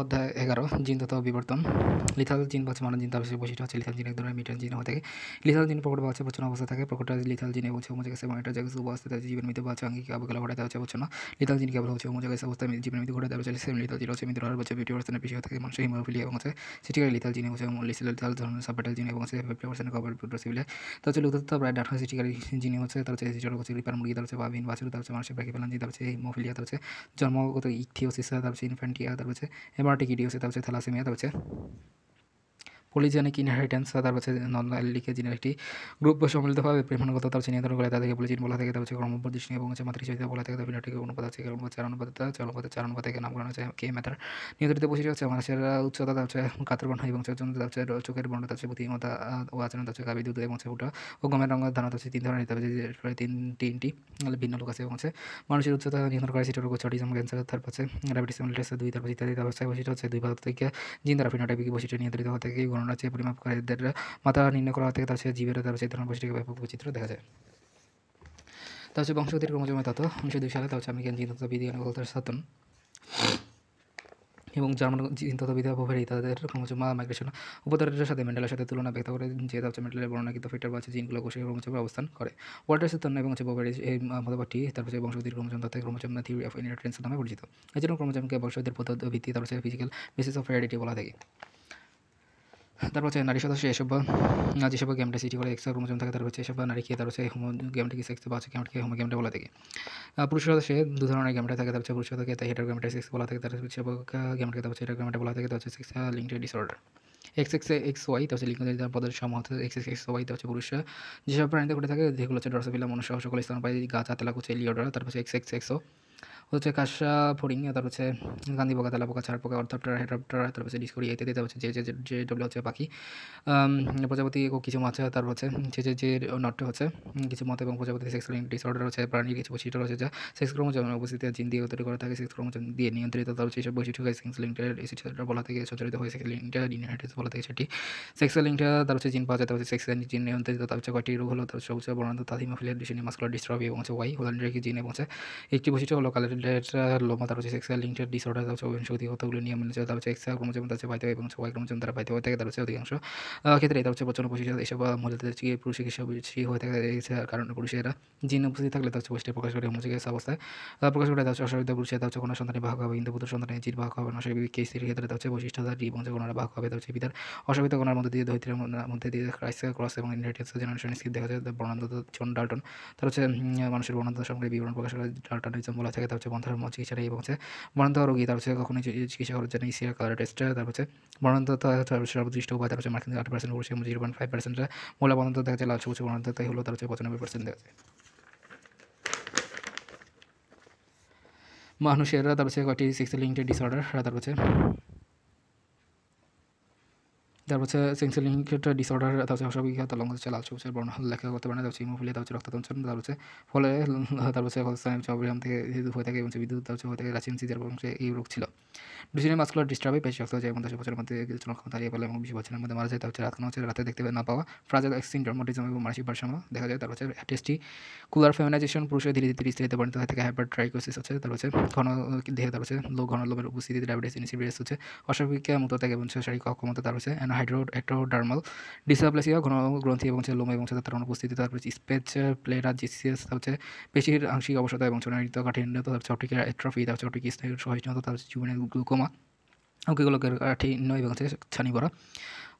অধ্যায় এগারো জিন তথা বিবর্তন লিথাল জিন বা মানব জিন তার বৈশিষ্ট্য হচ্ছে লিথাল জিন এক ধরনের মিটার জিন হয়ে থাকে লিথাল জিন প্রকট বাচ্চা আছে অবস্থা থাকে প্রকটটা লিথাল জিনে হচ্ছে হোমোজাগাস গেছে মানে জাগাস অবস্থা থাকে জীবন মৃত্যু বা আছে আঙ্গিক ঘটে ঘটাতে হচ্ছে না লিথাল জিন কেবল হচ্ছে গেছে অবস্থা জীবন মৃত্যু ঘটাতে হচ্ছে সেম লিথাল জিন হচ্ছে মৃত্যু হার বছর বিউটি পার্সেন্ট বেশি হয়ে থাকে মানুষের হিমোফিলিয়া এবং হচ্ছে সিটিকার লিথাল জিনে হচ্ছে লিথাল ধরনের সাবটাল জিনে এবং হচ্ছে ফিফটি পার্সেন্ট কভার প্রোডোসিভিলিয়া তার হচ্ছে উত্তর প্রায় ডাটা সিটিকার জিনে হচ্ছে তার হচ্ছে সিটার হচ্ছে রিপার মুরগি তার হচ্ছে বিন বাছুর তার হচ্ছে মানুষের ব্যাকি ফেলান জিন তার হচ্ছে হিমোফিলিয়া তার হচ্ছে জন্মগত ইকথিওসিস তার হচ্ছে ইনফ্যান্টিয়া তার হচ্ছে हेमाटिक इडियोसिस तब से थलासीमिया तब से পলিজেনিক ইনহেরিটেন্স তার হচ্ছে নন্দনালিকে যিনি একটি গ্রুপ বা সম্মিলিতভাবে প্রেমণগত তার চিহ্নিত করে তাদেরকে পলিজিন বলা থাকে তার হচ্ছে কর্মপদৃষ্টি এবং হচ্ছে মাতৃচরিতা বলা থাকে তার বিনাটিকে অনুপাত আছে কারণ চার অনুপাত চার অনুপাত চার অনুপাত থেকে নামকরণ হচ্ছে কে মেথার নিয়ন্ত্রিত বসে হচ্ছে মানুষের উচ্চতা তার হচ্ছে কাতরবন্ধ এবং চোখ হচ্ছে চোখের বন্ধ তার হচ্ছে বুদ্ধিমতা ও আচরণ তার হচ্ছে গাবি দুধ এবং হচ্ছে ফুটা ও গমের রঙ ধারণা হচ্ছে তিন ধরনের নিতে তিন তিনটি ভিন্ন লোক আছে এবং হচ্ছে মানুষের উচ্চতা নিয়ন্ত্রণ করে সেটা রোগ ছটিজম ক্যান্সার তারপর হচ্ছে ডায়াবেটিস দুই তারপর ইত্যাদি তারপর হচ্ছে বসে হচ্ছে দুই ভাগ থেকে জিন দ্বারা ফিনোটাইপিক বসে নিয়ন্ত্রিত হতে গিয়ে গণনা চেয়ে পরিমাপকারীদের মাথা নির্ণয় করা থেকে তার সে জীবের তার সেই ধরনের বৈশিষ্ট্য ব্যাপক বৈচিত্র দেখা যায় তার সাথে বংশগতির ক্রমজমের তত্ত্ব উনিশশো দুই সালে তা হচ্ছে আমেরিকান জিনতত্ত্ববিদ অনেকতার সাতন এবং জার্মান জিনতত্ত্ববিদ অপভারী তাদের ক্রমজমা মাইগ্রেশন উপদারের সাথে মেন্ডেলের সাথে তুলনা ব্যক্ত করে যে তার হচ্ছে মেন্ডেলের কিন্তু ফিটার বাচ্চা জিনগুলো কোষের ক্রমজমে অবস্থান করে ওয়াল্টার সাতন এবং হচ্ছে বোভারি এই মতবাদটি তার হচ্ছে বংশগতির ক্রমজম তথ্য ক্রমজম থিওরি অফ ইনহেরিটেন্স নামে পরিচিত এছাড়াও ক্রমজমকে বংশগতির পদ্ধতি তার তারপর হচ্ছে ফিজিক্যাল বেসিস অফ হেরিডিটি বলা থাকে তারপর হচ্ছে নারী সদস্য এসব বা যেসব গেমটা সিটি করে এক্সট্রা ক্রোমোজোম থাকে তার হচ্ছে এসব নারী খেয়ে তার হচ্ছে হোমো গেমটাকে সেক্স বা হচ্ছে গেমটাকে হোমো গেমটা বলা থাকে পুরুষ সদস্যে দু ধরনের গেমটা থাকে তার হচ্ছে পুরুষ থাকে তাই হেটার গেমটা সেক্স বলা থাকে তার হচ্ছে গেমটাকে তার হচ্ছে হেটার গেমটা বলা থাকে তার হচ্ছে সেক্স লিঙ্কটা disorder X X X Y হচ্ছে লিঙ্গ পদের সমাহত এক্স এক্স এক্স ওয়াই হচ্ছে পুরুষ যেসব প্রাণীতে ঘটে থাকে যেগুলো হচ্ছে ডরসোফিলা মনুষ্য সকল পায় গাছ আতলা কুচে লিওডার তারপর এক্স এক্স এক্সও হচ্ছে কাশা ফড়িং তারপর হচ্ছে গান্ধী পোকা তালা পোকা ছাড় পোকা অর্থাপ্টার হেটাপ্টার তারপর হচ্ছে ডিসকোরি ইত্যাদি তারপর হচ্ছে যে যে যে ডব্লিউ হচ্ছে পাখি প্রজাপতি কিছু মাছ তারপর হচ্ছে যে যে যে নট্য হচ্ছে কিছু মত এবং প্রজাপতি সেক্স ডিসঅর্ডার হচ্ছে প্রাণীর কিছু বৈশিষ্ট্য রয়েছে যা সেক্স যেমন উপস্থিতি জিন দিয়ে তৈরি করা থাকে সেক্স ক্রমজন দিয়ে নিয়ন্ত্রিত তার হচ্ছে এইসব বৈশিষ্ট্য সেক্স লিঙ্কটা এসিটা বলা থেকে সঞ্চালিত হয় সেক্স লিঙ্কটা ইনহেরিটেন্স বলা থেকে সেটি সেক্স লিঙ্কটা তার হচ্ছে জিন পাওয়া যায় তার হচ্ছে সেক্স জিন নিয়ন্ত্রিত তার হচ্ছে কয়টি রোগ হলো তার সবচেয়ে বর্ণান্ত তাহিমা ফিলিয়ার ডিসিনে মাস্কুলার ডিস্ট্রবি এবং হচ্ছে ওয়াই হোলান্ডার জিন এবং হচ্ছে একটি বৈশিষ্ট্য হলো কালারের হচ্ছে সেক্সুয়াল লিঙ্কড ডিসঅর্ডার তার হচ্ছে অধিকাংশ অধিকতাগুলো নিয়ে মেনে চলে তার হচ্ছে এবং সবাই ক্রমজম তারা বাধ্য হয়ে থাকে তার অধিকাংশ ক্ষেত্রে এটা হচ্ছে প্রচন্ড বৈশিষ্ট্য এসব মহিলাদের পুরুষের হিসাব হয়ে থাকে কারণ পুরুষেরা জিন উপস্থিত থাকলে তার হচ্ছে প্রকাশ করে হোমোজিকাস অবস্থায় প্রকাশ করে তার অসুবিধা পুরুষের কোনো সন্তানে ভাগ হবে কিন্তু পুত্র সন্তানে জিন ভাগ হবে না সেই ক্ষেত্রে তার হচ্ছে বৈশিষ্ট্য তার ভাগ হবে তার হচ্ছে অসুবিধা কোনার মধ্যে দিয়ে ধৈর্যের মধ্যে দিয়ে ক্রস এবং ইনহেরিটেন্স দেখা যায় বর্ণান্ত জন ডাল্টন তার হচ্ছে মানুষের বর্ণান্ত সম্পর্কে বিবরণ প্রকাশ করে থাকে তার বন্ধার চিকিৎসা এই হচ্ছে বর্ণান্তর রোগী তার হচ্ছে কখনই চিকিৎসা খরচ জানে ইসিআর কালার টেস্ট তার হচ্ছে বর্ণান্ততা সর্বদৃষ্ট উপায় তার হচ্ছে মার্কিন আট পার্সেন্ট উড়ছে জিরো পয়েন্ট ফাইভ পার্সেন্ট মূল বন্ধ দেখা যায় লাল সবুজ বর্ণান্ত তাই হলো তার হচ্ছে পঁচানব্বই পার্সেন্ট দেখা যায় মানুষের তার কয়েকটি সেক্স লিঙ্কড ডিসঅর্ডার তার হচ্ছে তারপর হচ্ছে সেন্সিলিংটা ডিসঅর্ডার তার হচ্ছে অস্বাভাবিক তার লঙ্ঘন হচ্ছে লাল সবুজের বর্ণ লেখা করতে পারে না তারপর তার হচ্ছে রক্ততঞ্চন তার হচ্ছে ফলে তার হচ্ছে অবরাম থেকে হয়ে থাকে এবং বিদ্যুৎ তারপর হয়ে থাকে রাচিন সিজার এবং এই রোগ ছিল ডিসিনে মাস্কুলার ডিস্টার্বে পেশি রক্ত যায় এবং দশ বছরের মধ্যে কিছু লক্ষণ হারিয়ে ফেলে এবং বিশ বছরের মধ্যে মারা যায় তারপর রাত হচ্ছে রাতে দেখতে না পাওয়া ফ্রাজাল এক্সিন মটিজম এবং মানসিক ভারসাম্য দেখা যায় তার হচ্ছে টেস্টি কুলার ফেমিনাইজেশন পুরুষের ধীরে ধীরে স্ত্রীতে পরিণত হয়ে থাকে হাইপার ট্রাইকোসিস হচ্ছে তার হচ্ছে ঘন দেহে তার হচ্ছে লো ঘন লোভের উপস্থিতি ডায়াবেটিস ইনসিভিয়াস হচ্ছে অস্বাভাবিক মুক্ত থাকে এবং শারীরিক অক্ষমতা তার হচ্ছে হাইড্রো হেট্রোডার্মাল ডিসাপ্লাসিয়া ঘন গ্রন্থি এবং হচ্ছে লোম এবং হচ্ছে তার অনুপস্থিতি তারপরে স্পেচ প্লেরা জিসিএস হচ্ছে পেশির আংশিক অবসাদা এবং চনারিত কাঠিন্য তারপর চটিকের এট্রফি তারপর চটিক স্নায়ুর সহিষ্ণুতা তারপর জীবনের গ্লুকোমা ওকে কাঠিন্য এবং হচ্ছে ছানি ভরা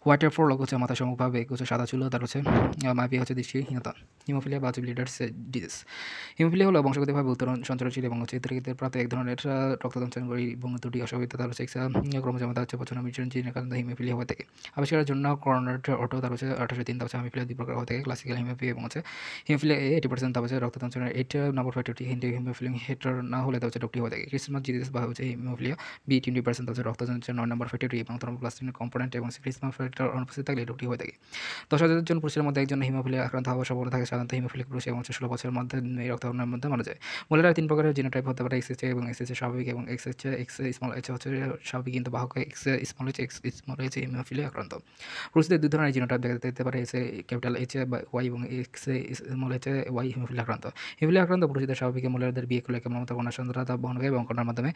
হোয়াইটের ফোর লগ হচ্ছে মাথা সমভাবে হচ্ছে সাদা চুলো তার হচ্ছে মাইপিয়া হচ্ছে দৃষ্টিহীনতা হিমোফিলিয়া বা হচ্ছে লিডার্স ডিজিজ হিমোফিলিয়া হলো বংশগতভাবে উত্তরণ সঞ্চরণশীল এবং হচ্ছে ইত্যাদিদের প্রাপ্ত এক ধরনের করি এবং দুটি অসুবিধা তার হচ্ছে ক্রমজমাতা হচ্ছে পছন্দ মিশ্রণ জিনের কারণে হিমোফিলিয়া হয়ে থাকে আবিষ্কারের জন্য করোনার অটো তার হচ্ছে আঠারোশো তিন তাপসে হিমোফিলিয়া দুই প্রকার হয়ে থাকে ক্লাসিক্যাল হিমোফি এবং হচ্ছে হিমোফিলিয়া এইটি পার্সেন্ট রক্ত রক্তদঞ্চনের এইট নম্বর ফ্যাক্টরটি হিন্দি হিমোফিলিং হেটার না হলে তার হচ্ছে রোগটি হয়ে থাকে ক্রিসমাস জিজিস বা হচ্ছে হিমোফিলিয়া বি টোয়েন্টি পার্সেন্ট হচ্ছে রক্তদঞ্চনের নয় নম্বর ফ্যাক্টরি এবং থার্মোপ্লাস্টিনের কম্পোনেন্ট এবং ক্রিসমাস ক্যালকুলেটর অনুপস্থিত থাকলে রোগটি হয়ে থাকে দশ হাজার জন পুরুষের মধ্যে একজন হিমোফিলিয়া আক্রান্ত হওয়ার সম্ভাবনা থাকে সাধারণত হিমোফিলিক পুরুষ এবং ষোলো বছরের মধ্যে এই রক্তক্ষরণের মধ্যে মারা যায় মহিলারা তিন প্রকারের জিনোটাইপ হতে পারে এক্সএসএ এবং এক্সএসএ স্বাভাবিক এবং এক্সএসএ এক্স স্মল এইচ হচ্ছে স্বাভাবিক কিন্তু বাহক X small H X small H haemophilia আক্রান্ত পুরুষদের দুই ধরনের জিনোটাইপ দেখা যেতে পারে এসে ক্যাপিটাল এইচ ওয়াই এবং X small H Y haemophilia আক্রান্ত হিমোফিলিয়া আক্রান্ত পুরুষদের স্বাভাবিক মহিলাদের বিয়ে করলে কেমন মতো কন্যা সন্তানরা বহন করে এবং কন্যার মাধ্যমে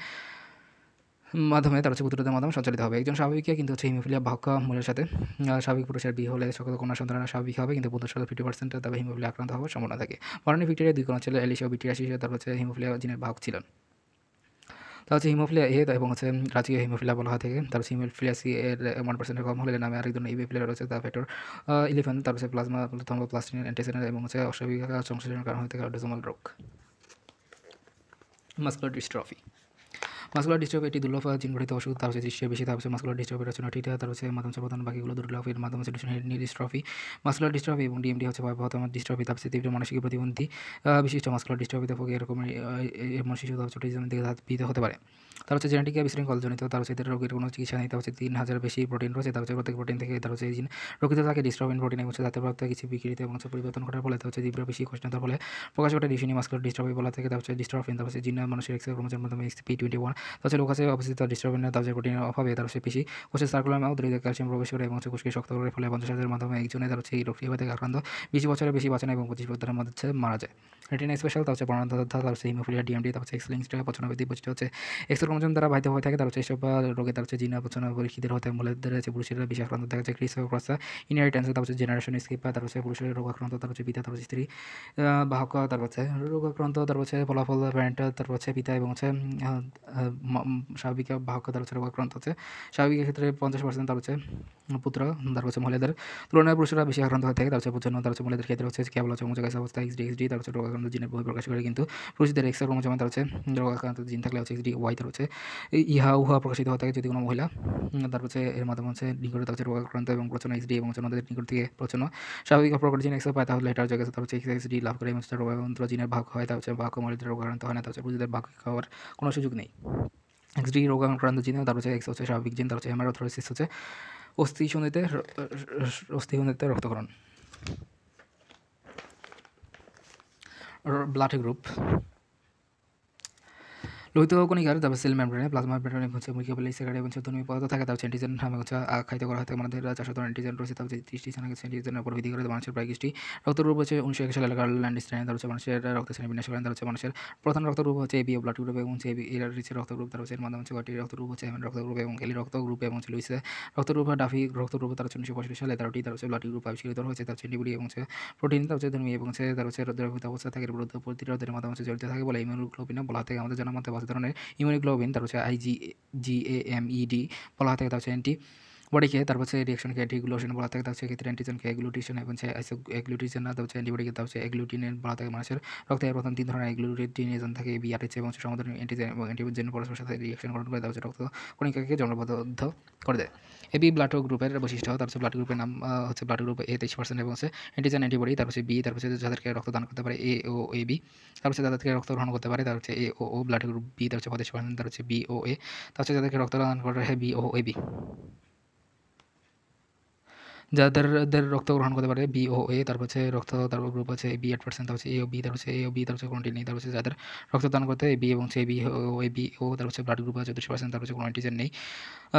মাধ্যমে তার হচ্ছে পুত্রদের মাধ্যমে সঞ্চালিত হবে একজন স্বাভাবিক কিন্তু হচ্ছে হিমোফিলিয়া ভাগ্য মূলের সাথে স্বাভাবিক পুরুষের বিয়ে হলে সকল কন্যা সন্তানরা স্বাভাবিক হবে কিন্তু পুত্র ফিফটি পার্সেন্ট তবে হিমোফিলিয়া আক্রান্ত হওয়ার সম্ভাবনা থাকে মরণে ভিক্টোরিয়া দুই কন্যা ছিল এলিশিয়া বিটিয়া তার হচ্ছে হিমোফিলিয়া জিনের ভাগ ছিলেন তা হচ্ছে হিমোফিলিয়া এ এবং হচ্ছে রাজকীয় হিমোফিলিয়া বলা হয় থেকে তার হচ্ছে হিমোফিলিয়া সি এর ওয়ান পার্সেন্টের কম হলে নামে আরেক ধরনের ইভিফিলিয়া রয়েছে তা ফেটর ইলেভেন তার হচ্ছে প্লাজমা প্লাস্টিন অ্যান্টিসেন এবং হচ্ছে অস্বাভাবিক সংশ্লেষণের কারণ হয়ে থাকে অটোজোমাল রোগ মাস্কুলার ডিস্ট্রফি মাসকুলার ডিস্টার্ব এটি দুর্লভ জিনগঠিত অসুখ তার হচ্ছে দৃশ্যের বেশি তার হচ্ছে মাসকুলার ডিস্টার্বের হচ্ছে নটিটা তার হচ্ছে মাধ্যম প্রধান বাকিগুলো দুর্লভ এর মাধ্যমে ডিস্ট্রফি মাসকুলার ডিস্ট্রফি এবং ডিএমডি হচ্ছে ভয়াবহতম ডিস্ট্রফি তার হচ্ছে তীব্র মানসিক প্রতিবন্ধী বিশিষ্ট মাসকুলার ডিস্ট্রফি দেখো এরকম মানসিক ছোটিজম দিকে ধাপিত হতে পারে তার হচ্ছে জেনেটিক বিশৃঙ্খলজনিত তার হচ্ছে এদের রোগের কোনো চিকিৎসা নেই তার হচ্ছে তিন হাজার বেশি প্রোটিন রয়েছে তার হচ্ছে প্রত্যেক প্রোটিন থেকে তার হচ্ছে জিন রোগীতে থাকে ডিস্ট্রফিন প্রোটিন এবং তাতে প্রাপ্ত কিছু বিকৃতি এবং পরিবর্তন ঘটার ফলে তার হচ্ছে তীব্র বেশি কষ্ট ফলে প্রকাশ ঘটে ডিসিনি মাসকুলার ডিস্ট্রফি বলা থেকে তার হচ্ছে ডিস্ট্রফিন তার হচ্ছে জিন মানুষের এক্সের ক্রমচের মাধ্যমে এক্স পি টোয়েন্টি ওয়ান তাছাড়া লোকাসে অবস্থিত ডিস্টারবেন্স তাপসের প্রোটিনের অভাবে তার হচ্ছে পেশি কোষের সার্কুলার মাধ্যমে ক্যালসিয়াম প্রবেশ করে এবং কোষকে শক্ত করে ফলে পঞ্চাশের মাধ্যমে একজনে তার হচ্ছে এই রোগটি থেকে আক্রান্ত বিশ বছরের বেশি বাঁচে এবং পঁচিশ বছরের মধ্যে মারা যায় রেটিনা স্পেশাল তার হচ্ছে বর্ণাধ্যা তার হচ্ছে হিমোফিলিয়া ডিএমডি তার হচ্ছে এক্সলিংসটা পছন্দ বৃদ্ধি পরিচিত হচ্ছে এক্সর কমজন দ্বারা বাধ্য হয়ে থাকে তার হচ্ছে এসব রোগে তার হচ্ছে জিনা পছন্দ পরীক্ষিতের হতে মূলদের হচ্ছে পুরুষেরা বেশি আক্রান্ত দেখা যায় কৃষক ক্রসা ইনহেরিটেন্স তার হচ্ছে জেনারেশন স্কিপ তার হচ্ছে পুরুষের রোগ আক্রান্ত তার হচ্ছে পিতা তার হচ্ছে স্ত্রী বাহক তার হচ্ছে রোগ আক্রান্ত তার হচ্ছে ফলাফল প্যান্ট তার হচ্ছে পিতা এবং হচ্ছে স্বাভাবিক বা হকদার হচ্ছে আছে হচ্ছে ক্ষেত্রে পঞ্চাশ পার্সেন্ট তার হচ্ছে পুত্র তার হচ্ছে মহিলাদের তুলনায় পুরুষরা বেশি আক্রান্ত হয়ে থাকে তার হচ্ছে জন্য তার হচ্ছে মহিলাদের ক্ষেত্রে হচ্ছে কেবল হচ্ছে অমোজাকাশ অবস্থা এক্সডি এক্সডি তার হচ্ছে রোগাক্রান্ত জিনের বহি প্রকাশ করে কিন্তু পুরুষদের এক্সট্রা ক্রমজমে তার হচ্ছে আক্রান্ত জিন থাকলে হচ্ছে এক্সডি ওয়াই তার হচ্ছে ইহা উহা প্রকাশিত হয়ে থাকে যদি কোনো মহিলা তার হচ্ছে এর মাধ্যমে হচ্ছে নিকটে তার হচ্ছে আক্রান্ত এবং প্রচন্ন এক্সডি এবং হচ্ছে ওদের নিকট থেকে প্রচন্ন স্বাভাবিক প্রকট জিন এক্সট্রা পায় তাহলে এটার জায়গায় তার হচ্ছে এক্সডি লাভ করে এবং আক্রান্ত জিনের ভাগ হয় তার হচ্ছে ভাগ মহিলাদের আক্রান্ত হয় না তার হচ্ছে পুরুষদের ভাগ খাওয়ার কোনো সুযোগ নেই এক্সডি রোগাক্রান্ত জিনে তার হচ্ছে এক্স হচ্ছে স্বাভাবিক জিন তার হচ্ছে হেমারোথোরাইসিস হচ্ছে অস্থিসন্ধিতে অস্থিসন্ধিতে রক্তকরণ ব্লাড গ্রুপ লোহিত কণিকার তারপর সেল মেমব্রেনে প্লাজমা মেমব্রেনে হচ্ছে মুখ্য বলে সেখানে হচ্ছে ধর্মী পদার্থ থাকে তাও হচ্ছে অ্যান্টিজেন নামে হচ্ছে আখ্যায়িত করা হয় ধরে চারশো অ্যান্টিজেন রয়েছে তাও তৃষ্টি ত্রিশটি স্থানে অ্যান্টিজেনের উপর ভিত্তি করে মানুষের প্রায় ত্রিশটি রক্ত রূপ হচ্ছে উনিশশো এক সালে ল্যান্ড স্ট্রেন তার হচ্ছে মানুষের রক্ত শ্রেণী বিন্যাস করেন তার হচ্ছে মানুষের প্রধান রক্ত রূপ হচ্ছে এবি ব্লাড গ্রুপ এবং হচ্ছে এর রক্ত গ্রুপ তার হচ্ছে মাধ্যমে হচ্ছে রক্ত রূপ হচ্ছে রক্ত গ্রুপ এবং এলি রক্ত গ্রুপ এবং হচ্ছে লুইসে রক্তগ্রুপ ডাফি রূপ তার হচ্ছে উনিশশো পঁয়ষট্টি সালে তারটি তার হচ্ছে ব্লাড গ্রুপ আবিষ্কৃত হয়েছে তার হচ্ছে ডিবুডি এবং হচ্ছে প্রোটিন তার হচ্ছে ধর্মী এবং হচ্ছে তার হচ্ছে রোদ্রভূত অবস্থা থাকে রোদ্র প্রতিরোধের মাধ্যমে হচ্ছে জড়িত থাকে বলে ইমিউনোগ্লোবিন বলা থাকে আমাদের জানা মতে ধরনের ইমিউনোগ্লোবিন তারপর হচ্ছে আইজি জিএএমইডি e বলা হয়ে থাকে তারপর হচ্ছে অ্যান্টি খেয়ে তারপর হচ্ছে রিয়াকশনকে ডিগ্লুশন বলা থাকে তার সেক্ষেত্রে খেয়ে এগ্লুটিশন এবং এগ্লুটিশন না তারপর অ্যান্টিবডিকে তারপর এগ্লুটিনের বলা থাকে মানুষের রক্তে প্রথম তিন ধরনের এগ্লুটিনেশন থাকে বিআরএচ এবং সমাধান অ্যান্টিজেন এবং অ্যান্টিবডিজেন পরস্পর সাথে রিয়াকশন গঠন করে তারপর রক্ত কণিকাকে জন্মবদ্ধ করে দেয় এবি ব্লাড গ্রুপের বৈশিষ্ট্য তারপর হচ্ছে ব্লাড গ্রুপের নাম হচ্ছে ব্লাড গ্রুপ এ তেইশ পার্সেন্ট এবং সে অ্যান্টিজেন অ্যান্টিবডি তারপর সে বি তারপর সে যাদেরকে রক্ত দান করতে পারে এ ও এ বি তারপর সে যাদেরকে রক্ত গ্রহণ করতে পারে তার হচ্ছে এ ও ও ব্লাড গ্রুপ বি তার হচ্ছে পঁচিশ পার্সেন্ট তার হচ্ছে বি ও এ তার হচ্ছে যাদেরকে রক্ত দান করা হয় বি ও এ বি যাদের রক্ত গ্রহণ করতে পারে বি ও এ তারপর হচ্ছে রক্ত তারপর গ্রুপ আছে বি এড পার্সেন্ট তারপর হচ্ছে এ ও বি তারপর হচ্ছে এ ও বি তারপর হচ্ছে কোনটি নেই তারপর হচ্ছে যাদের রক্তদান করতে বি এবং সে বি ও এ বি ও তারপর হচ্ছে ব্লাড গ্রুপ আছে দুশো পার্সেন্ট তারপর হচ্ছে অ্যান্টিজেন নেই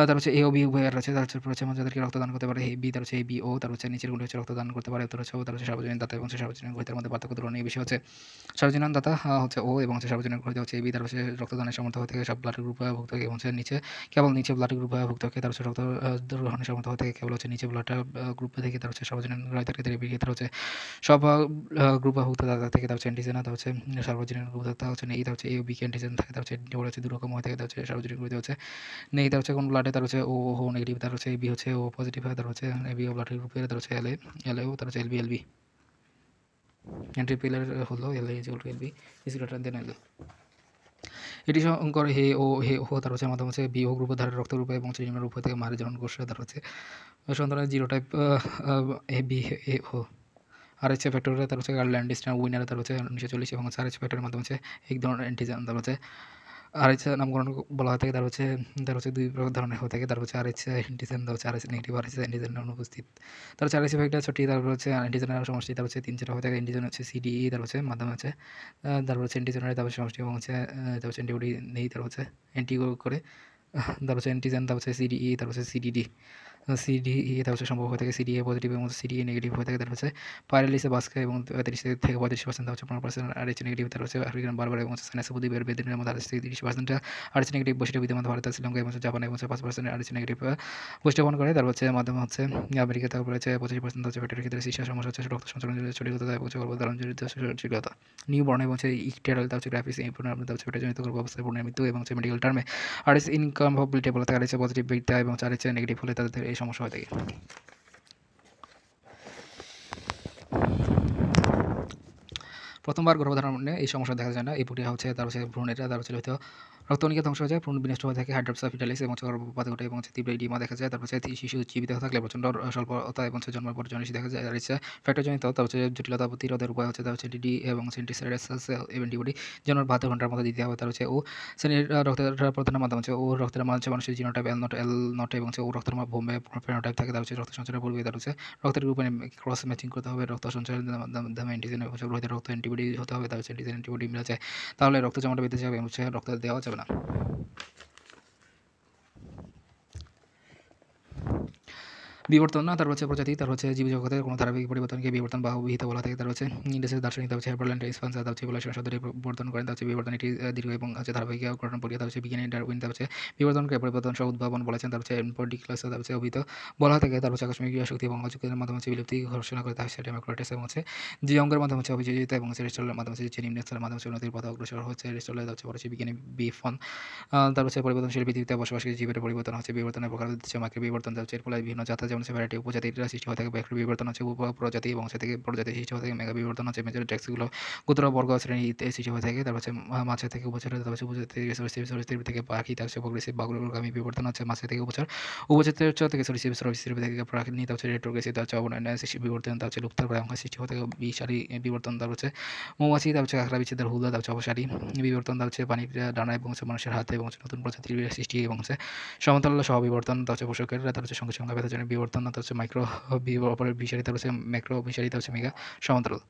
তারপর হচ্ছে এ ও বি আর আছে তারপর হচ্ছে যাদেরকে রক্তদান করতে পারে বি তার হচ্ছে এ বি ও তার হচ্ছে নিচের গুলো হচ্ছে রক্তদান করতে পারে তার হচ্ছে ও তার হচ্ছে সার্বজনীন দাতা এবং সার্বজনীন গ্রহিতার মধ্যে পার্থক্য নেই বিষয় হচ্ছে সার্বজনীন দাতা হচ্ছে ও এবং হচ্ছে সার্বজনীন গ্রহিতা হচ্ছে এ বি তার হচ্ছে রক্তদানের সমর্থ থাকে সব ব্লাড গ্রুপ ভুক্ত এবং হচ্ছে নিচে কেবল নিচে ব্লাড গ্রুপ ভুক্ত হয়ে তার হচ্ছে রক্ত গ্রহণের সমর্থ হতে কেবল হচ্ছে নিচে ব্লাড গ্রুপে থেকে তার হচ্ছে সর্বজনীন রায়দারকে তারা বিক্রি তারা হচ্ছে সব গ্রুপ বা ভুক্ত দাদা থেকে তার হচ্ছে অ্যান্টিজেন তা হচ্ছে সর্বজনীন গ্রুপ তারা হচ্ছে নেই তারা হচ্ছে এ বি অ্যান্টিজেন থাকে তারা হচ্ছে ওরা হচ্ছে দু হয়ে থাকে তারা হচ্ছে সর্বজনীন গ্রুপে হচ্ছে নেই তার হচ্ছে কোন ব্লাডে তার হচ্ছে ও ও নেগেটিভ তার হচ্ছে এ বি হচ্ছে ও পজিটিভ হয় তার হচ্ছে এ বি ও ব্লাড গ্রুপে তার হচ্ছে এল এ এল ও তার হচ্ছে L B L B entry pillar হলো L A is L B is then L এটি শঙ্কর হে ও হে হো তার হচ্ছে আমাদের হচ্ছে বি ও গ্রুপ ধারে রক্ত রূপে এবং চিনিমের রূপ থেকে মারে জন কোষ তার হচ্ছে সন্তানের zero type A B A O R H ফ্যাক্টরে তার হচ্ছে গার্ল্যান্ডিস্টার উইনারে তার হচ্ছে উনিশশো চল্লিশ এবং আর এইচ ফ্যাক্টরের মাধ্যমে হচ্ছে এক ধরনের অ্যান্টিজেন তার হচ্ছে আর আরএইচের নামকরণ বলা হয়ে থাকে তার হচ্ছে তার হচ্ছে দুই প্রকার ধরনের হয়ে থাকে তার হচ্ছে আরএইচ অ্যান্টিজেন তার হচ্ছে আরএইচ নেগেটিভ আর আরএইচ অ্যান্টিজেন অনুপস্থিত তার হচ্ছে আরএইচ একটা ছোটি তারপর হচ্ছে অ্যান্টিজেনের সমষ্টি তার হচ্ছে তিন যেটা হয়ে থাকে অ্যান্টিজেন হচ্ছে সিডিই তার হচ্ছে মাধ্যমে হচ্ছে তারপর হচ্ছে অ্যান্টিজেনের তারপর সমষ্টি এবং হচ্ছে তার হচ্ছে অ্যান্টিবডি নেই তার হচ্ছে অ্যান্টিগো করে তার হচ্ছে অ্যান্টিজেন তার হচ্ছে সিডিই তার হচ্ছে সিডিডি সিডিএ e, তার হচ্ছে সম্ভব হয়ে থাকে সিডিএ e পজিটিভ এবং সিডিএ e নেগেটিভ হয়ে থাকে তার হচ্ছে প্যারালিসে বাস্কা এবং তিরিশ থেকে পঁয়ত্রিশ পার্সেন্ট হচ্ছে পনেরো পার্সেন্ট আর এইচ নেগেটিভ তার হচ্ছে আফ্রিকান বারবার এবং সাইনাসে বের বেদিনের মধ্যে আড়াইশ থেকে তিরিশ পার্সেন্ট আর এইচ নেগেটিভ বৈশিষ্ট্য বিদ্যমান ভারত শ্রীলঙ্কা এবং জাপান এবং পাঁচ পার্সেন্ট আর এইচ নেগেটিভ বহন করে তার হচ্ছে মাধ্যমে হচ্ছে আমেরিকা তারপর হচ্ছে পঁচিশ পার্সেন্ট হচ্ছে পেটের ক্ষেত্রে শিশা সমস্যা হচ্ছে রক্ত সঞ্চালন জড়িততা এবং হচ্ছে জড়িত জড়িততা নিউ বর্ণ এবং হচ্ছে ইকটেরাল তার হচ্ছে গ্রাফিক্স এই পূর্ণ আপনার হচ্ছে পেটেজনিত গর্ভ অবস্থায় পূর্ণ মৃত্যু এবং হচ্ছে মেডিকেল টার্মে আর এস ইনকম হবিলিটি বলতে আর হচ্ছে পজিটিভ ব্যক্তি এবং চার হচ্ছে নেগেটিভ হলে তাদের সমস্যা হয়ে থাকে প্রথমবার গর্ভধারণে এই সমস্যা দেখা যায় না এই প্রক্রিয়া হচ্ছে তার হচ্ছে এটা তার হচ্ছে হয়তো রক্তনিকা ধ্বংস হয়ে যায় পূর্ণ বিনষ্ট হয়ে থাকে হাইড্রোপসা এবং গর্ভপাতে ঘটে এবং তীব্র ইডিমা দেখা যায় তারপর হচ্ছে শিশু জীবিত থাকলে প্রচণ্ড স্বল্পতা এবং হচ্ছে জন্মের পর জনিসি দেখা যায় রয়েছে হচ্ছে ফ্যাক্টরজনিত তারপর হচ্ছে জটিলতা প্রতিরোধের উপায় হচ্ছে তারপর হচ্ছে ডিডি এবং সেন্টিসাইডাস অ্যান্টিবডি জন্মের বাহাত্তর ঘন্টার মধ্যে দিতে হবে তার হচ্ছে ও শ্রেণীর রক্তের প্রধানের মাধ্যমে হচ্ছে ও রক্তের মাধ্যমে হচ্ছে মানুষের genotype L not L not এবং সে ও রক্তের মান বোম্বে ফেনোটাইপ থাকে তার হচ্ছে রক্ত সঞ্চয়ের পূর্বে তার হচ্ছে রক্তের গ্রুপে ক্রস ম্যাচিং করতে হবে রক্ত সঞ্চয়ের মাধ্যমে অ্যান্টিজেন রক্ত অ্যান্টিবডি হতে হবে তার হচ্ছে অ্যান্টিজেন অ্যান্টিবডি মিলে যায় তাহলে রক্ত জমাটা বেঁধে যাবে এবং রক্ত দেওয়া যাবে না বিবর্তন না তার হচ্ছে প্রজাতি তার হচ্ছে জীবজগতের কোনো ধারাবাহিক পরিবর্তনকে বিবর্তন বা অভিহিত বলা থাকে তার হচ্ছে ইন্ডাসের দার্শনিক তার হচ্ছে হেপারল্যান্ড স্পান্স তার হচ্ছে বলা শব্দটি পরিবর্তন করেন তার হচ্ছে বিবর্তন এটি দীর্ঘ এবং হচ্ছে ধারাবাহিক গঠন প্রক্রিয়া তার হচ্ছে বিজ্ঞানী ডারউইন তার হচ্ছে বিবর্তনকে পরিবর্তন সহ উদ্ভাবন বলেছেন তার হচ্ছে ডিক্লাস তার হচ্ছে অভিহিত বলা থাকে তার হচ্ছে আকস্মিক শক্তি এবং অযোগ্যের মাধ্যমে হচ্ছে বিলুপ্তি ঘোষণা করে তার হচ্ছে ডেমোক্রেটিস এবং হচ্ছে অঙ্গের মাধ্যমে হচ্ছে অভিযোজিত এবং হচ্ছে রেস্টলের মাধ্যমে হচ্ছে চেনি নেক্সের মাধ্যমে হচ্ছে উন্নতির পথ অগ্রসর হচ্ছে রেস্টলের হচ্ছে বলেছে হচ্ছে বিজ্ঞানী বিফন তার হচ্ছে পরিবর্তনশীল পৃথিবীতে বসবাসী জীবের পরিবর্তন হচ্ছে বিবর্তনের প্রকার হচ্ছে মাকে বিবর্তন হচ্ছে এর ফলে বিভিন্ন জাত যেমন সেভারিটি উপজাতিরা সৃষ্টি হয়ে থাকে ব্যাকটি বিবর্তন আছে উপ প্রজাতি বংশ থেকে প্রজাতি সৃষ্টি হয়ে থাকে মেগা বিবর্তন আছে মেজর ট্যাক্সিগুলো গোত্র বর্গ শ্রেণীতে সৃষ্টি হয়ে থাকে তারপর মাছের থেকে উপচার তারপর উপজাতি সরিষ্ঠীর থেকে পাখি তার হচ্ছে প্রগ্রেসিভ বাগুলোগামী বিবর্তন আছে মাছের থেকে উপচার উপজাতির থেকে সরিষ্ঠীর সরিষ্ঠীর থেকে পাখি নিয়ে তারপর হচ্ছে রেট্রোগ্রেসি তার হচ্ছে অবনয়ন সৃষ্টি বিবর্তন তার হচ্ছে লুপ্তার প্রায় সৃষ্টি হয়ে থাকে বিশালি বিবর্তন তার হচ্ছে মৌমাছি তার হচ্ছে কাঁকড়া বিচ্ছেদের হুদা তার হচ্ছে অবসারী বিবর্তন তার হচ্ছে পানির ডানা এবং মানুষের হাতে এবং নতুন প্রজাতির সৃষ্টি এবং সমতল সহ বিবর্তন তার হচ্ছে পোশাকের তার হচ্ছে সঙ্গে সঙ্গে বিবর্তন হচ্ছে মাইক্রো অপরের বিসারিতা হচ্ছে ম্যাক্রো বিসারিতা হচ্ছে মেগা সমান্তরাল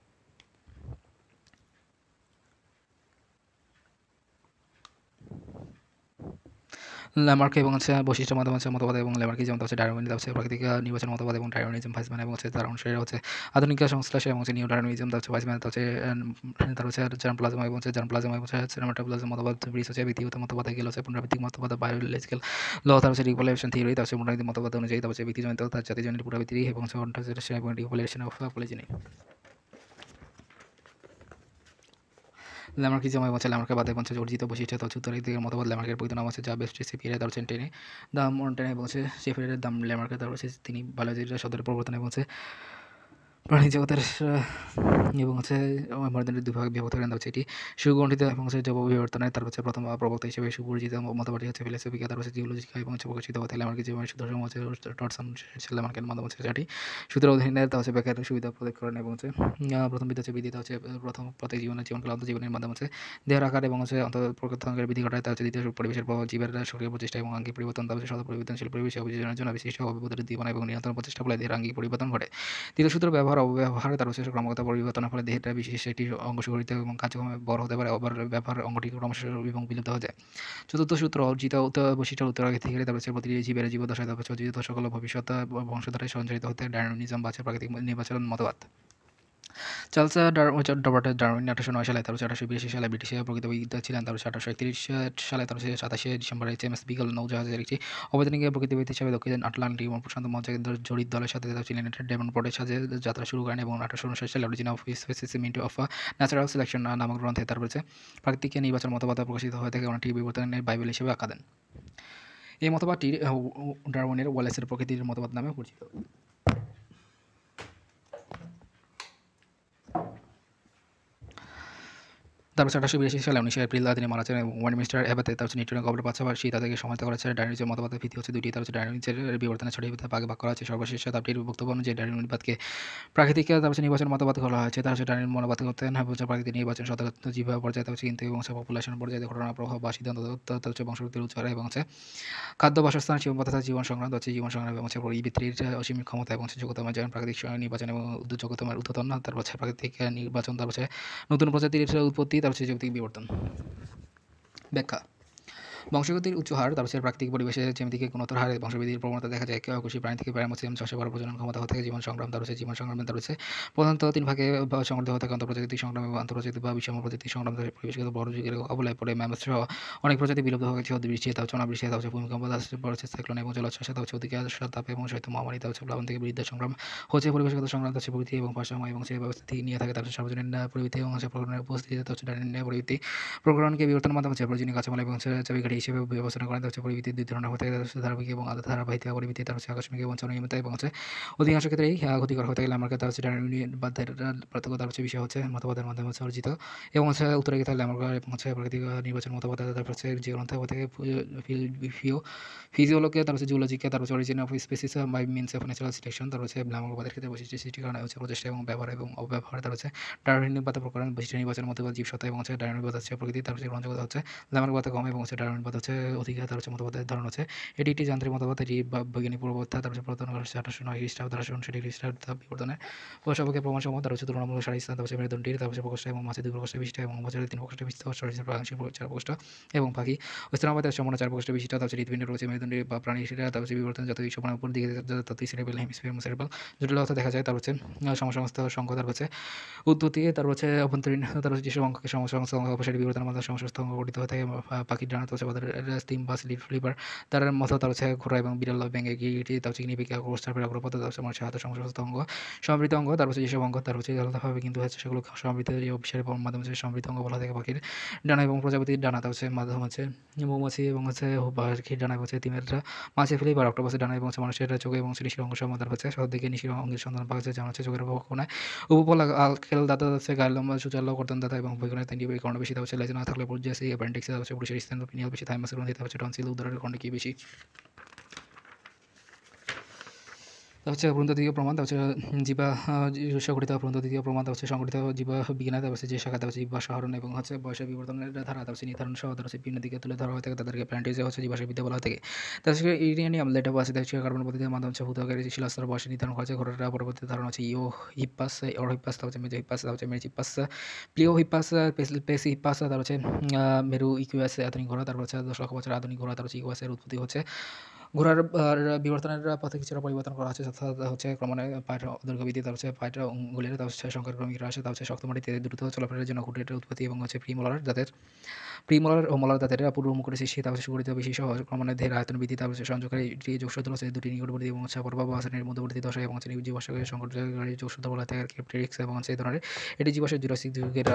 ল্যামার্ক এবং আছে বৈশিষ্ট্য মতামত আছে মতবাদ এবং যেমন আছে ডারউইনিজম আছে প্রাকৃতিক নির্বাচন মতবাদ এবং ডারউইনিজম ভাইসম্যান এবং আছে তার অনুসারীরা হচ্ছে আধুনিক সংশ্লেষে এবং হচ্ছে নিউ ডারউইনিজম হচ্ছে ভাইসম্যান হচ্ছে তার হচ্ছে জার্ম প্লাজমা এবং হচ্ছে জার্ম প্লাজমা এবং হচ্ছে সিনেমাটোপ্লাজম মতবাদ ব্রিজ হচ্ছে ব্যক্তিগত মতবাদ গেল হচ্ছে পুনরাবৃত্তিক মতবাদ বায়োলজিক্যাল ল তার হচ্ছে রিপোলেশন থিওরি তার হচ্ছে পুনরাবৃত্তি মতবাদ অনুযায়ী তার হচ্ছে ব্যক্তিজনিত তার জাতিজনের পুনরাবৃত্তি এবং হচ্ছে এবং রিপোলেশন অফ পলিজিনি ল্যামার্কি জমায় বলছে ল্যামার্কে বাদে বলছে অর্জিত বৈশিষ্ট্য তথ্য উত্তরের দিকের বাদ ল্যামার্কের বৈধ নাম আছে যা বেস্ট ফিরে তার ট্রেনে দাম অন টেনে বলছে ফিরে দাম ল্যামার্কে তারপর তিনি ভালো সদরের পরিবর্তনে বলছে প্রাণী জগতের এবং হচ্ছে মরদেন্দ্রের দুভাগ বিভক্ত করেন হচ্ছে এটি সুগণ্ঠিত এবং হচ্ছে জব বিবর্তনে তার হচ্ছে প্রথম প্রবক্তা হিসেবে সুপরিচিত মতবাদী হচ্ছে ফিলোসফিকা তার হচ্ছে জিওলজিকা এবং হচ্ছে প্রকাশিত হতে আমার কিছু ধর্ম হচ্ছে টটসন ছেলে আমার মতামত হচ্ছে সেটি সূত্র অধীনে তা হচ্ছে ব্যাখ্যার সুবিধা প্রদান করেন এবং হচ্ছে প্রথম বিদ্যা হচ্ছে বিধি হচ্ছে প্রথম প্রত্যেক জীবনের জীবনকাল জীবনের মাধ্যমে হচ্ছে দেহের আকার এবং হচ্ছে অন্ত প্রকৃতের বিধি ঘটায় তা হচ্ছে দ্বিতীয় পরিবেশের প্রভাব জীবের সক্রিয় প্রচেষ্টা এবং আঙ্গিক পরিবর্তন তার হচ্ছে সদ পরিবর্তনশীল পরিবেশে অভিযোজনের জন্য বিশিষ্ট অভিবোধের জীবন এবং নিয়ন্ত্রণ প্রচেষ্টা ফলে দেহের আঙ্গিক পরিবর্তন ঘটে তৃতীয় সূত্র ব্যবহার ব্যবহার অব্যবহার তার উচ্চ ক্রমাগত পরিবর্তনের ফলে দেহের বিশেষ একটি অঙ্গ সুগঠিত এবং কার্যক্রমে বড় হতে পারে অবার ব্যবহার অঙ্গটি ক্রমশ এবং বিলুপ্ত হয়ে যায় চতুর্থ সূত্র অর্জিত বৈশিষ্ট্যের উত্তরাধিকারী থেকে তারপর প্রতিটি জীবের জীবদশায় তারপর চর্চিত সকল ভবিষ্যৎ বংশধারায় সঞ্চারিত হতে ডায়নিজম বাছের প্রাকৃতিক নির্বাচন মতবাদ চার্লস ডবার্ট ডারউইন আঠারোশো নয় সালে তেরোশো আঠারোশো বিরাশি সালে ব্রিটিশ প্রকৃত বিদ্যা ছিলেন তারপর আঠারোশো একত্রিশ সালে তেরোশো সাতাশে ডিসেম্বরে এস এম এস বিগল নৌজাহাজের একটি অবদানিক প্রকৃতিবিদ হিসাবে দক্ষিণ আটলান্টিক এবং প্রশান্ত মহাসাগর জড়িত দলের সাথে ছিলেন ডেমন পটের সাথে যাত্রা শুরু করেন এবং আঠারোশো উনষাট সালে অরিজিন অফ স্পেসিসিমেন্ট অফ ন্যাচারাল সিলেকশন নামক গ্রন্থে তার রয়েছে নির্বাচন মতবাদ প্রকাশিত হয়ে থেকে অনেকটি বিবর্তনের বাইবেল হিসেবে আঁকা দেন এই মতবাদটি ডারউইনের ওয়ালেসের প্রকৃতির মতবাদ নামে পরিচিত তারপর আঠারোশো বিরাশি সালে উনিশে এপ্রিল তিনি মারা যান ওয়ান মিনিস্টার এবাতে তার হচ্ছে নিউটনের কবর পাশাপাশি তাদেরকে সমাহিত করা হচ্ছে ডায়নিজের মতবাদের ভিত্তি হচ্ছে দুটি তার হচ্ছে ডায়নিজের বিবর্তনের ছড়িয়ে ভাগ ভাগ করা হচ্ছে সর্বশেষ শতাব্দীর বক্তব্য অনুযায়ী ডায়নিবাদকে প্রাকৃতিক তার হচ্ছে নির্বাচন মতবাদ করা হয়েছে তার হচ্ছে ডায়নির মনোবাদ করতে হ্যাঁ বছর প্রাকৃতিক নির্বাচন সতর্ক জীবভাবে পর্যায়ে হচ্ছে কিন্তু এবং পপুলেশন পর্যায়ে ঘটনা প্রভাব বা সিদ্ধান্ত তার হচ্ছে বংশবৃত্তির উচ্চারা এবং হচ্ছে খাদ্য বাসস্থান জীবন তথা জীবন সংগ্রাম হচ্ছে জীবন সংগ্রাম এবং হচ্ছে প্রবৃত্তির অসীম ক্ষমতা এবং হচ্ছে যোগ্যতম যেমন প্রাকৃতিক নির্বাচন এবং উদ্যোগ জগতমার উদ্বোধন তার হচ্ছে প্রাকৃতিক নির্বাচন তার হচ্ছে নতুন প্রজাতির উৎপত্তি তা হচ্ছে যৌক্তিক বিবর্তন ব্যাখ্যা বংশগতির উচ্চ হার তারপর প্রাকৃতিক পরিবেশে যেমনিকে কোনো হারে বংশবৃদ্ধির প্রবণতা দেখা যায় কেউ অকুশি প্রাণী থেকে প্রায় মুসলিম ছশো বারো প্রজনন ক্ষমতা হতে জীবন সংগ্রাম তার জীবন সংগ্রামে তার রয়েছে প্রধানত তিন ভাগে সংগ্রহ হতে আন্তর্জাতিক সংগ্রাম এবং আন্তর্জাতিক বা বিষম প্রজাতিক সংগ্রাম পরিবেশগত বড় যুগের অবলয় পড়ে ম্যামস সহ অনেক প্রজাতি বিলুপ্ত হয়ে গেছে বৃষ্টি তা হচ্ছে অনাবৃষ্টি তা হচ্ছে ভূমিকম্প তা সাইক্লোন এবং জলোচ্ছ্বাস তা হচ্ছে অধিক তাপ এবং সহিত মহামারী তা হচ্ছে প্লাবন থেকে বৃদ্ধ সংগ্রাম হচ্ছে পরিবেশগত সংগ্রাম তা হচ্ছে প্রকৃতি এবং ভারসাম্য এবং সে ব্যবস্থিতি নিয়ে থাকে তারপরে সর্বজনীন প্রবৃত্তি এবং হচ্ছে প্রকরণের উপস্থিতি তা হচ্ছে প্রবৃত্তি প্রকরণকে বিবর্তন মাধ্যম হচ্ছে প্রয়োজনীয় গাছমালা এবং চাবিঘাটি হিসেবে বিবেচনা করেন হচ্ছে পরিবৃত্তির দুই ধরনের হতে গেলে হচ্ছে ধারাবাহিক এবং আধা ধারাবাহিক পরিবৃত্তি তার হচ্ছে আকস্মিক এবং অনিয়মিত এবং হচ্ছে অধিকাংশ ক্ষেত্রেই ক্ষতিকর হতে গেলে আমার তার হচ্ছে ইউনিয়ন বা পার্থক্য তার হচ্ছে বিষয় হচ্ছে মতবাদের মাধ্যমে হচ্ছে অর্জিত এবং হচ্ছে উত্তরে গিয়ে তাহলে আমার হচ্ছে প্রাকৃতিক নির্বাচন মতবাদ তারপর হচ্ছে যে গ্রন্থ হয়ে থাকে ফিজিওলজিকে তার হচ্ছে জুলজিকে তার হচ্ছে origin of species by means of natural selection তার হচ্ছে ব্লামকবাদের ক্ষেত্রে বৈশিষ্ট্য সৃষ্টি কারণে হচ্ছে প্রচেষ্টা এবং ব্যবহার এবং অব্যবহার তার হচ্ছে ডারউইনবাদ প্রকরণ বৈশিষ্ট্য নির্বাচন মতবাদ জীবসত্তা এবং হচ্ছে ডারউইনবাদ হচ্ছে প্রকৃতি তার হচ্ছে গ্রহণযোগ্যতা হচ্ছে ব্লামকবাদ কম এবং হচ্ছে ডারউইন মতবাদ আছে অধিকার তার হচ্ছে মতবাদের ধারণা আছে এটি একটি যান্ত্রিক মতবাদ এটি বৈজ্ঞানিক পূর্ববর্তা তার হচ্ছে প্রধান আঠারোশো নয় খ্রিস্টাব্দ আঠারোশো উনষাট খ্রিস্টাব্দ বিবর্তনে ও প্রমাণ সময় তার হচ্ছে তুলনামূলক সারি স্থান তার হচ্ছে মেরুদণ্ডীর তার হচ্ছে প্রকোষ্ঠ এবং মাসে দুই প্রকোষ্ঠ বিশিষ্ট এবং বছরের তিন প্রকোষ্ঠ বিশিষ্ট সরাসরি প্রাংশিক চার প্রকোষ্ঠ এবং পাখি স্তনাবাদের সমান চার প্রকোষ্ঠ বিশিষ্ট তার হচ্ছে হৃদপিণ্ডের রয়েছে মেরুদণ্ডী বা প্রাণী সেটা তার হচ্ছে বিবর্তন যত এই সমান উপর দিকে ততই সেরেবেল হেমিসফিয়ার জটিল অর্থ দেখা যায় তার হচ্ছে সমসমস্ত সংখ্যা তার হচ্ছে উদ্যুতি তার হচ্ছে অভ্যন্তরীণ তার হচ্ছে যেসব অঙ্ককে সমসমস্ত অঙ্ক সেটি বিবর্তনের মাধ্যমে সমস্ত অঙ্ক গঠিত হয়ে থাকে পাখির ডানা তো তার মশা তার ঘোরা এবং বিড়াল ব্যাঙে গিয়ে তার চিকনি মানুষের অঙ্গ সমৃদ্ধ অঙ্গ তার আলাদাভাবে কিন্তু হচ্ছে সেগুলো মাধ্যমে অঙ্গ বলা থাকে পাখির ডানা এবং প্রজাপতির ডানা তার মৌমাছি এবং হচ্ছে পাখির হচ্ছে তিমেরটা মাছে ফেলে বা অক্টোপাসের ডানা এবং হচ্ছে মানুষের চোখে এবং নিশির অঙ্গ হচ্ছে সব দিকে নিশির অঙ্গের সন্ধান পাওয়া যায় হচ্ছে চোখের কোনায় উপপলা খেল দাতা হচ্ছে গায়ের লম্বা সুচাল কর্তন দাতা এবং বৈগুণের তিনটি কর্ণবেশী তা থাকলে পর্যায়ে সেই অ্যাপেন্ডিক্সে হচ্ছে বেশি থাইমাসের গ্রন্থিতে হচ্ছে টনসিল উদারের খণ্ডে কি বেশি তা হচ্ছে প্রবন্ধ দ্বিতীয় প্রমাণ তা হচ্ছে জীবা সংগঠিত প্রবন্ধ দ্বিতীয় প্রমাণ তা হচ্ছে সংগঠিত জীবা বিজ্ঞান তা হচ্ছে যে শাখা তা হচ্ছে জীবা সাহরণ এবং হচ্ছে বয়সের বিবর্তনের ধারা তা হচ্ছে নির্ধারণ সহ তা হচ্ছে বিভিন্ন দিকে তুলে ধরা হয়ে থাকে তাদেরকে প্যান্টেজে হচ্ছে জীবাশা বিদ্যা বলা থাকে তাছাড়া ইরিয়ান লেটা বাসে দেখছি কার্বন পদ্ধতির মাধ্যমে হচ্ছে ভূতকারী শিলাস্তর বয়সে নির্ধারণ করা হয়েছে ঘটনাটা পরবর্তী ধারণ হচ্ছে ইও হিপাস অর হিপাস তা হচ্ছে মেজো হিপাস তা হচ্ছে মেজ হিপাস প্লিও হিপাস পেসি হিপাস তার হচ্ছে মেরু ইকুয়াস আধুনিক ঘোড়া তারপর হচ্ছে দশ লক্ষ বছর আধুনিক ঘোড়া তার হচ্ছে ইকুয়াসের উৎপত্তি হচ্ছে ঘোড়ার বিবর্তনের পথে কিছুটা পরিবর্তন করা হচ্ছে সাথে হচ্ছে ক্রমান্বয়ে পায়ের দৈর্ঘ্য বৃদ্ধি তার হচ্ছে পায়ের গুলির তার হচ্ছে ক্রমিক হ্রাসে তার হচ্ছে শক্ত মাটিতে দ্রুত চলাফেরার জন্য ঘুটের উৎপত্তি এবং হচ্ছে ফ্রি মলার যাদের প্রিমলার ও মলার দাঁতের পূর্বমুখ করেছে সে তাপসে সুগঠিত বেশি সহ ক্রমান্বয়ে ধের আয়তন বৃদ্ধি তাপসে সংযোগকারী এটি যোগসূত্র আছে দুটি নিকটবর্তী এবং হচ্ছে অপরভাব আসানের মধ্যবর্তী দশা এবং হচ্ছে জীবাশকের সংকটকারী যোগসূত্র বলা থাকে ক্রিপ্টেরিক্স এবং হচ্ছে এই ধরনের এটি জীবাশের জুরাসিক যুগের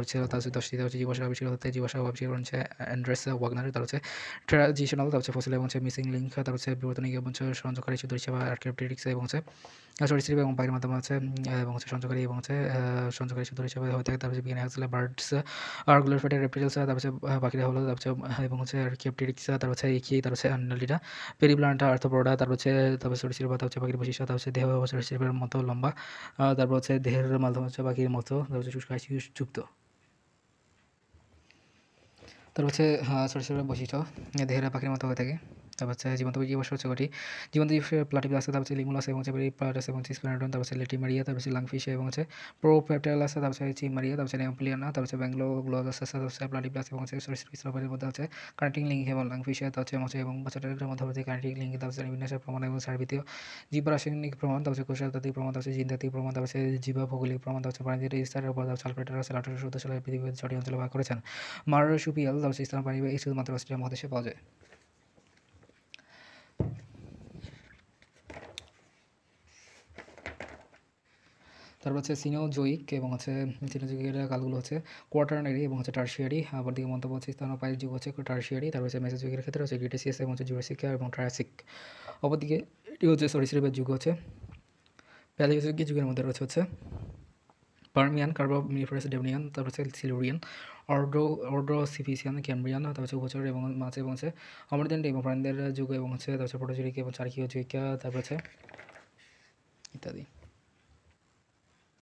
হচ্ছে তার দশটি হচ্ছে জীবাশয় আবিষ্কার হতে জীবাশয় আবিষ্কার হচ্ছে অ্যান্ড্রেস ওয়াগনার তার হচ্ছে ট্রাজিশনাল তার হচ্ছে ফসিল এবং হচ্ছে মিসিং লিঙ্ক তার হচ্ছে বিবর্তনিক এবং হচ্ছে সংযোগকারী সুদৃশ্য বা ক্রিপ্টেরিক্স এবং হচ্ছে স্ত্রী এবং পাখির মাধ্যমে হচ্ছে এবং হচ্ছে সঞ্চয়কারী এবং হচ্ছে সঞ্চয়কারী সূত্র হিসেবে হয়ে থাকে তারপরে বিজ্ঞানী আসলে বার্ডস আর গ্লোফেটের রেপ্টিলস তারপর হচ্ছে পাখিরা হলো তারপর এবং হচ্ছে কেপটিরিক্স তারপর হচ্ছে ইকি তারপর হচ্ছে আন্ডালিটা পেরিপ্লান্টা আর্থপোডা তারপর হচ্ছে তারপর সরি বা হচ্ছে পাখির বৈশিষ্ট্য তারপর হচ্ছে দেহ সরীসৃপের মতো লম্বা তারপর হচ্ছে দেহের মাধ্যমে হচ্ছে পাখির মতো তারপরে হচ্ছে শুষ্ক যুক্ত তারপর হচ্ছে সরীসৃপের বৈশিষ্ট্য দেহের পাখির মতো হয়ে থাকে তারপর হচ্ছে জীবন্ত বীজ বসে হচ্ছে কটি জীবন্ত প্লাটিপ আছে তারপর হচ্ছে লিমুল আছে এবং হচ্ছে প্লাট আছে এবং হচ্ছে স্প্যানাডন তারপর হচ্ছে লেটিমারিয়া তারপর হচ্ছে লাংফিশ এবং হচ্ছে প্রো প্যাপটাল আছে তারপর হচ্ছে চিমারিয়া তারপর হচ্ছে নেমপ্লিয়ানা তারপর হচ্ছে ব্যাঙ্গলো গ্লোজ আছে তারপর হচ্ছে প্লাটিপ আছে এবং হচ্ছে সরিসের মধ্যে হচ্ছে কানেক্টিং লিঙ্ক এবং লাংফিশ তারপর হচ্ছে এবং হচ্ছে এবং বাচ্চাটার মধ্যে হচ্ছে কানেক্টিং লিঙ্ক তারপর হচ্ছে বিন্যাসের প্রমাণ এবং সার্বিতীয় জীব রাসায়নিক প্রমাণ তারপর হচ্ছে কোষাতাত্ত্বিক প্রমাণ তারপর হচ্ছে জিনতাত্ত্বিক প্রমাণ তারপর হচ্ছে জীব ভৌগোলিক প্রমাণ তারপর হচ্ছে প্রাণীদের স্তরের উপর তারপর সালফেটার আছে আঠারোশো সত্তর সালে পৃথিবীর ছটি অঞ্চলে ভাগ করেছেন মারার সুপিয়াল তারপর হচ্ছে স্থান প্রাণী এই শুধুমাত্র অস্ট্রেলিয়া মহাদেশে পাওয়া যায় তারপর হচ্ছে সিনোজোইক এবং হচ্ছে সিনোজোইকের কালগুলো হচ্ছে কোয়াটারনারি এবং হচ্ছে টার্সিয়ারি আবার দিকে মন্তব্য হচ্ছে স্তনপায়ী যুগ হচ্ছে টার্সিয়ারি তারপর হচ্ছে মেসোজোইকের ক্ষেত্রে হচ্ছে গ্রিটেসিয়াস এবং হচ্ছে জুরাসিক এবং ট্রায়াসিক অপরদিকে এটি হচ্ছে সরিসৃপের যুগ হচ্ছে প্যালিওসিক যুগের মধ্যে রয়েছে হচ্ছে পারমিয়ান কার্বামিনিফারাস ডেভনিয়ান তারপর হচ্ছে সিলুরিয়ান অর্ডো অর্ডো সিফিসিয়ান ক্যাম্ব্রিয়ান তারপর হচ্ছে উপচর এবং মাছ এবং হচ্ছে অমরদেন্ড এবং প্রাণীদের যুগ এবং হচ্ছে তারপর হচ্ছে প্রোটোজুরিক এবং চারকীয় জৈকা তারপর হচ্ছে ইত্যাদি